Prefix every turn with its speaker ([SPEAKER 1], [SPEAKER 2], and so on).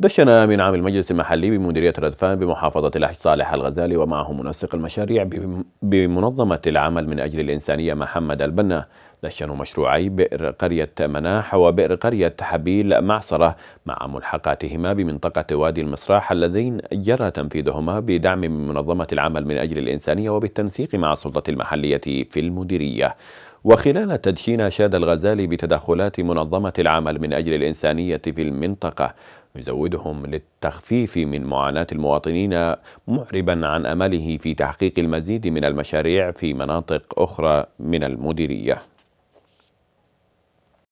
[SPEAKER 1] دشن من عام المجلس المحلي بمديرية ردفان بمحافظة الأحج صالح الغزالي ومعه منسق المشاريع بمنظمة العمل من أجل الإنسانية محمد البنا دشنوا مشروعي بئر قرية مناح وبئر قرية حبيل معصرة مع ملحقاتهما بمنطقة وادي المصراح اللذين جرى تنفيذهما بدعم من منظمة العمل من أجل الإنسانية وبالتنسيق مع السلطة المحلية في المديرية وخلال تدشين شاد الغزالي بتدخلات منظمة العمل من أجل الإنسانية في المنطقة يزودهم للتخفيف من معاناة المواطنين معربا عن أمله في تحقيق المزيد من المشاريع في مناطق أخرى من المديرية